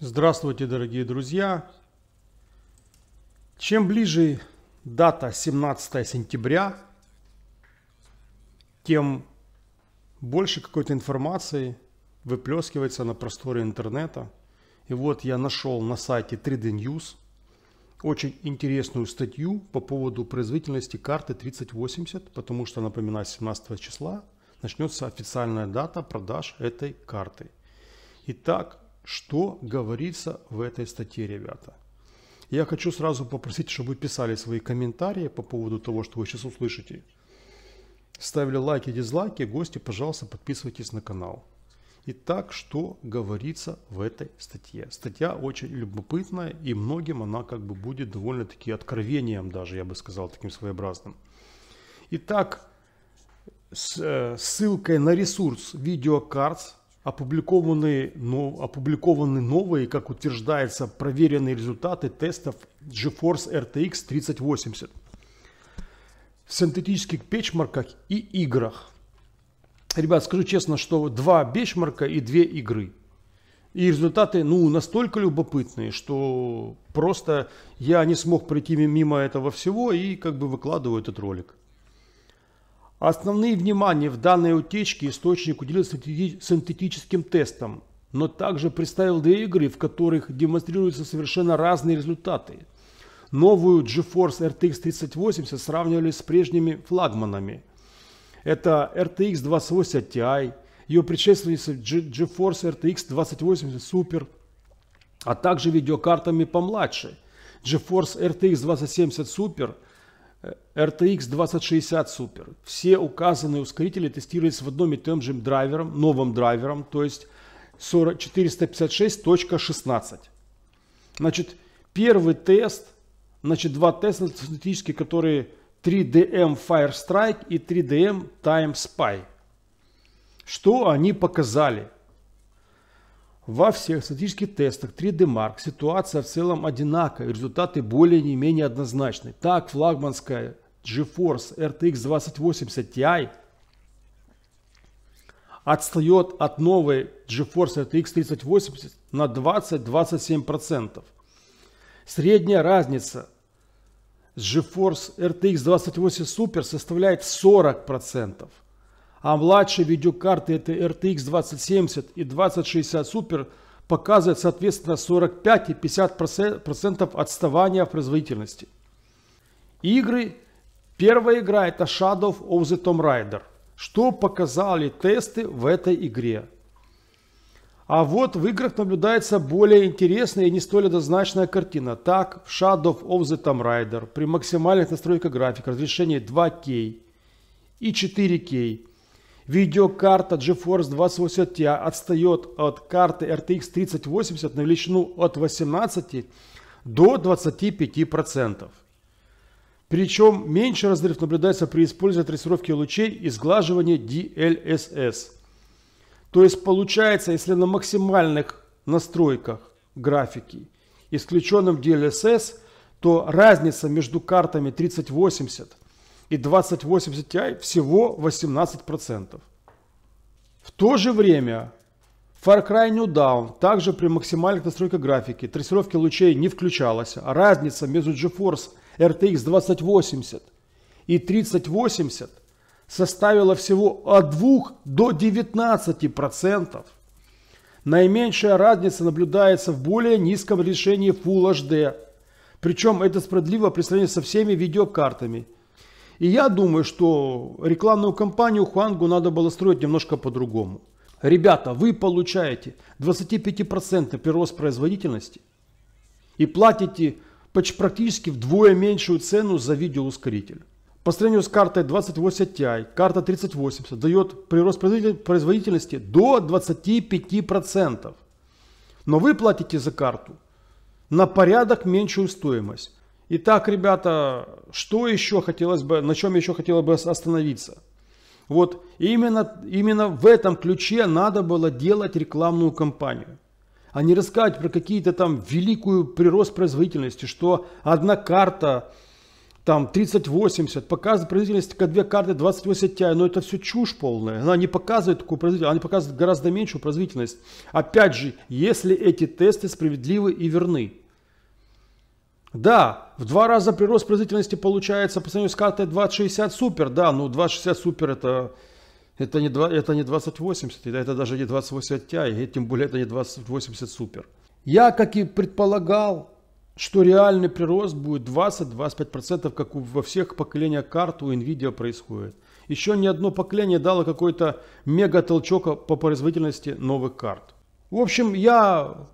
Здравствуйте, дорогие друзья! Чем ближе дата 17 сентября, тем больше какой-то информации выплескивается на просторе интернета. И вот я нашел на сайте 3D News очень интересную статью по поводу производительности карты 3080, потому что, напоминаю, 17 числа начнется официальная дата продаж этой карты. Итак, что говорится в этой статье, ребята. Я хочу сразу попросить, чтобы вы писали свои комментарии по поводу того, что вы сейчас услышите. Ставили лайки, дизлайки. Гости, пожалуйста, подписывайтесь на канал. Итак, что говорится в этой статье? Статья очень любопытная и многим она как бы будет довольно-таки откровением даже, я бы сказал, таким своеобразным. Итак, с э, ссылкой на ресурс VideoCards опубликованы, но, опубликованы новые, как утверждается, проверенные результаты тестов GeForce RTX 3080 в синтетических бечмарках и играх. Ребят, скажу честно, что два бечмарка и две игры. И результаты ну, настолько любопытные, что просто я не смог пройти мимо этого всего и как бы выкладываю этот ролик. Основные внимание в данной утечке источник уделил синтетическим тестам, но также представил две игры, в которых демонстрируются совершенно разные результаты. Новую GeForce RTX 3080 сравнивали с прежними флагманами. Это RTX 2080 Ti, ее предшественница GeForce RTX 2080 Super, а также видеокартами помладше. GeForce RTX 2070 Super – RTX 2060 Super. Все указанные ускорители тестировались в одном и том же драйвером, новым драйвером, то есть 456.16. Значит, первый тест, значит, два теста статистические, которые 3DM эм Fire Strike и 3DM эм Time Spy. Что они показали? Во всех статических тестах 3D Mark ситуация в целом одинаковая, результаты более не менее однозначны. Так, флагманская GeForce RTX 2080 Ti отстает от новой GeForce RTX 3080 на 20-27%. Средняя разница с GeForce RTX 2080 Super составляет 40% а младшие видеокарты это RTX 2070 и 2060 Super показывают соответственно 45 и 50% процентов отставания в производительности. Игры. Первая игра это Shadow of the Tomb Raider. Что показали тесты в этой игре? А вот в играх наблюдается более интересная и не столь однозначная картина. Так, в Shadow of the Tomb Raider при максимальных настройках графика разрешение 2 k и 4 k Видеокарта GeForce 2080 Ti отстает от карты RTX 3080 на величину от 18 до 25%. процентов. Причем меньше разрыв наблюдается при использовании трассировки лучей и сглаживания DLSS. То есть получается, если на максимальных настройках графики исключенным DLSS, то разница между картами 3080 – и 2080 Ti всего 18%. В то же время Far Cry New Dawn также при максимальных настройках графики трассировки лучей не включалась. А разница между GeForce RTX 2080 и 3080 составила всего от 2 до 19%. Наименьшая разница наблюдается в более низком решении Full HD. Причем это справедливо при сравнении со всеми видеокартами – и я думаю, что рекламную кампанию Хуангу надо было строить немножко по-другому. Ребята, вы получаете 25% прирост производительности и платите почти практически вдвое меньшую цену за видеоускоритель. По сравнению с картой 28 Ti, карта 3080 дает прирост производительности до 25%. Но вы платите за карту на порядок меньшую стоимость. Итак, ребята, что еще хотелось бы, на чем еще хотелось бы остановиться? Вот именно, именно в этом ключе надо было делать рекламную кампанию. А не рассказывать про какие-то там великую прирост производительности, что одна карта там 3080, показывает производительность как две карты 2080 Ti, но это все чушь полная. Она не показывает такую производительность, она показывает гораздо меньшую производительность. Опять же, если эти тесты справедливы и верны. Да, в два раза прирост производительности получается по сравнению с картой 2060 Super. Да, ну 2060 супер это, это, не, 2, это не 2080, это даже не 2080 Ti, и тем более это не 2080 супер. Я, как и предполагал, что реальный прирост будет 20-25%, как во всех поколениях карт у Nvidia происходит. Еще ни одно поколение дало какой-то мега толчок по производительности новых карт. В общем, я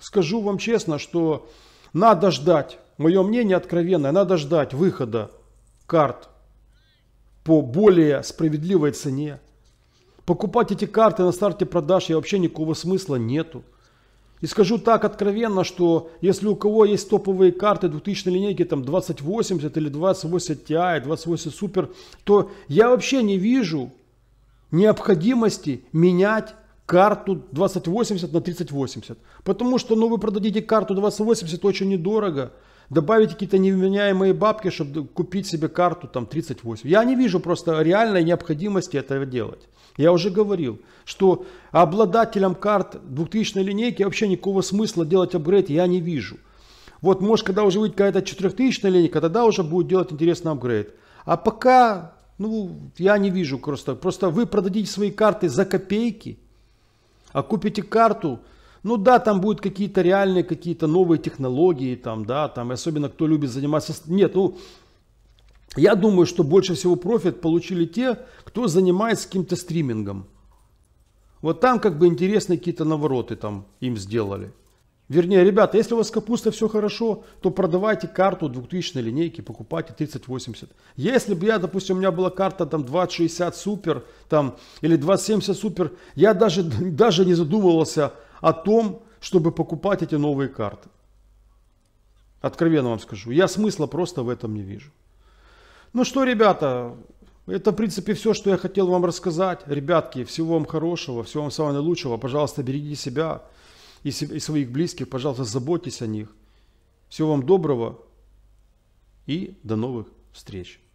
скажу вам честно, что надо ждать, мое мнение откровенное, надо ждать выхода карт по более справедливой цене. Покупать эти карты на старте продаж я вообще никакого смысла нету. И скажу так откровенно, что если у кого есть топовые карты 2000 линейки, там 2080 или 2080 Ti, 2080 Super, то я вообще не вижу необходимости менять карту 2080 на 3080. Потому что ну, вы продадите карту 2080 очень недорого. Добавите какие-то невменяемые бабки, чтобы купить себе карту там 38. Я не вижу просто реальной необходимости этого делать. Я уже говорил, что обладателям карт 2000 линейки вообще никакого смысла делать апгрейд я не вижу. Вот может когда уже выйдет какая-то 4000 линейка, тогда уже будет делать интересный апгрейд. А пока, ну, я не вижу просто. Просто вы продадите свои карты за копейки, а купите карту, ну да, там будут какие-то реальные, какие-то новые технологии, там, да, там, особенно кто любит заниматься... Нет, ну, я думаю, что больше всего профит получили те, кто занимается каким-то стримингом. Вот там как бы интересные какие-то навороты там им сделали. Вернее, ребята, если у вас с капустой все хорошо, то продавайте карту 2000 линейки, покупайте 3080. Если бы я, допустим, у меня была карта там 2060 супер там, или 2070 супер, я даже, даже не задумывался о том, чтобы покупать эти новые карты. Откровенно вам скажу, я смысла просто в этом не вижу. Ну что, ребята, это, в принципе, все, что я хотел вам рассказать. Ребятки, всего вам хорошего, всего вам самого наилучшего. Пожалуйста, берегите себя и, и своих близких. Пожалуйста, заботьтесь о них. Всего вам доброго и до новых встреч.